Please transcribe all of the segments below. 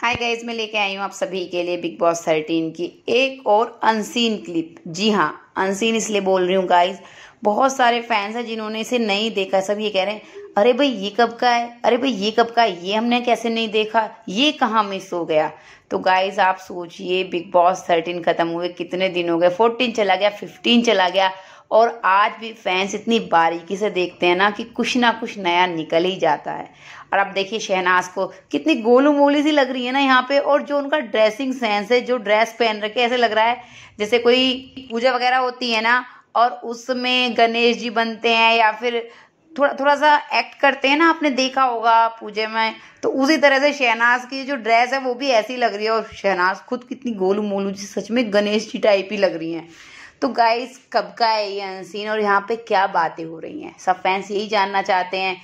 hi guys मैं लेके आई हूँ आप सभी के लिए बिग बॉस थर्टीन की एक और अनसीन क्लिप जी हाँ अनसीन इसलिए बोल रही हूँ गाइज बहुत सारे फैंस हैं जिन्होंने इसे नहीं देखा सब ये कह रहे हैं अरे भाई ये कब का है अरे भाई ये कब का है ये हमने कैसे नहीं देखा ये कहाँ मिस हो गया तो गाइज आप सोचिए बिग बॉस थर्टीन खत्म हुए कितने दिन हो गए फोर्टीन चला गया फिफ्टीन चला गया और आज भी फैंस इतनी बारीकी से देखते हैं ना कि कुछ ना कुछ नया निकल ही जाता है और आप देखिए शहनाज को कितनी गोलू मोली सी लग रही है ना यहाँ पे और जो उनका ड्रेसिंग सेंस है जो ड्रेस पहन रखे ऐसे लग रहा है जैसे कोई पूजा वगैरह होती है ना और उसमें गणेश जी बनते हैं या फिर थोड़ा थोड़ा सा एक्ट करते हैं ना आपने देखा होगा पूजे में तो उसी तरह से शहनाज की जो ड्रेस है वो भी ऐसी लग रही है और शहनाज खुद कितनी गोलू मोलू जी सच में गणेश जी टाइप ही लग रही हैं तो गाइस कब का है ये अनसीन और यहाँ पे क्या बातें हो रही हैं सब फैंस यही जानना चाहते हैं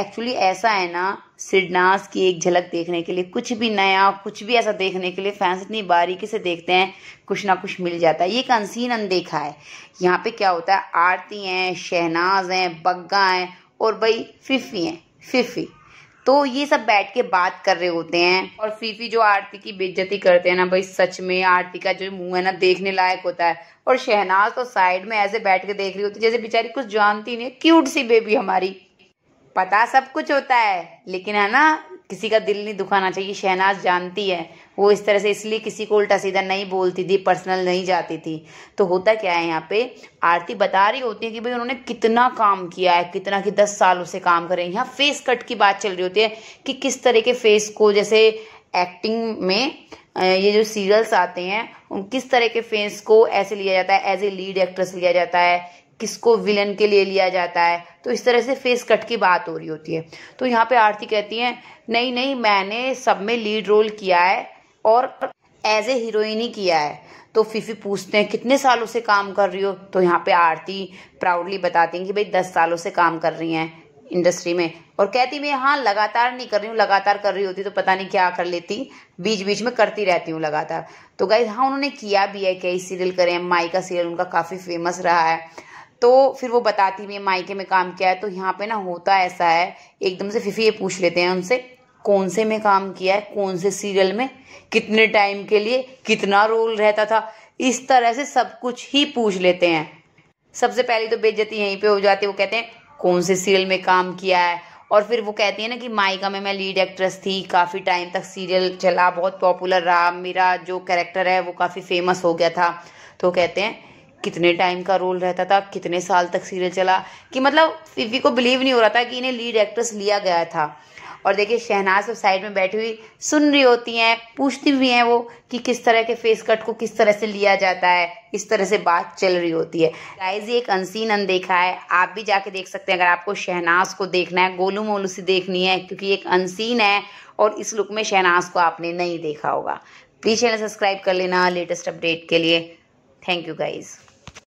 एक्चुअली ऐसा है ना सिडनास की एक झलक देखने के लिए कुछ भी नया कुछ भी ऐसा देखने के लिए फैंस इतनी बारीकी से देखते हैं कुछ ना कुछ मिल जाता है ये एक अनसीन अनदेखा है यहाँ पे क्या होता है आरती हैं शहनाज हैं बग्गा हैं और भाई फिफी हैं फिफी तो ये सब बैठ के बात कर रहे होते हैं और फीफी जो आरती की बेज्जती करते हैं ना भाई सच में आरती का जो मुंह है ना देखने लायक होता है और शहनाज तो साइड में ऐसे बैठ के देख रही होती है जैसे बेचारी कुछ जानती नहीं है क्यूट सी बेबी हमारी पता सब कुछ होता है लेकिन है ना किसी का दिल नहीं दुखाना चाहिए शहनाज जानती है वो इस तरह से इसलिए किसी को उल्टा सीधा नहीं बोलती थी पर्सनल नहीं जाती थी तो होता क्या है यहाँ पे आरती बता रही होती है कि भाई उन्होंने कितना काम किया है कितना कि दस सालों से काम करें यहाँ फेस कट की बात चल रही होती है कि किस तरह के फेस को जैसे एक्टिंग में ये जो सीरियल्स आते हैं उन किस तरह के फेस को ऐसे लिया जाता है एज ए लीड एक्ट्रेस लिया जाता है किसको विलन के लिए लिया जाता है तो इस तरह से फेस कट की बात हो रही होती है तो यहाँ पे आरती कहती है नहीं नहीं मैंने सब में लीड रोल किया है और एज ए हीरोइन ही किया है तो फीफी पूछते हैं कितने सालों से काम कर रही हो तो यहाँ पे आरती प्राउडली बताती हैं कि भाई दस सालों से काम कर रही हैं इंडस्ट्री में और कहती मैं हाँ लगातार नहीं कर रही हूँ लगातार कर रही होती तो पता नहीं क्या कर लेती बीच बीच में करती रहती हूँ लगातार तो गाइज हाँ उन्होंने किया भी है कई सीरियल करें माई का सीरियल उनका काफ़ी फेमस रहा है तो फिर वो बताती भी है मायके में काम किया है तो यहाँ पे ना होता ऐसा है एकदम से फिफी ये पूछ लेते हैं उनसे कौन से में काम किया है कौन से सीरियल में कितने टाइम के लिए कितना रोल रहता था इस तरह से सब कुछ ही पूछ लेते हैं सबसे पहले तो बेजती यहीं पे हो जाती है वो कहते हैं कौन से सीरियल में काम किया है और फिर वो कहती है ना कि माइका में मैं लीड एक्ट्रेस थी काफ़ी टाइम तक सीरियल चला बहुत पॉपुलर रहा मेरा जो कैरेक्टर है वो काफ़ी फेमस हो गया था तो कहते हैं कितने टाइम का रोल रहता था कितने साल तक सीरियल चला कि मतलब फिफी को बिलीव नहीं हो रहा था कि इन्हें लीड एक्ट्रेस लिया गया था और देखिए शहनाज साइड में बैठी हुई सुन रही होती हैं पूछती भी हैं वो कि किस तरह के फेस कट को किस तरह से लिया जाता है इस तरह से बात चल रही होती है गाइज ये एक अनसीन अनदेखा है आप भी जाके देख सकते हैं अगर आपको शहनाज को देखना है गोलू मोलू से देखनी है क्योंकि एक अनसीन है और इस लुक में शहनाज को आपने नहीं देखा होगा प्लीज चैनल सब्सक्राइब कर लेना लेटेस्ट अपडेट के लिए थैंक यू गाइज़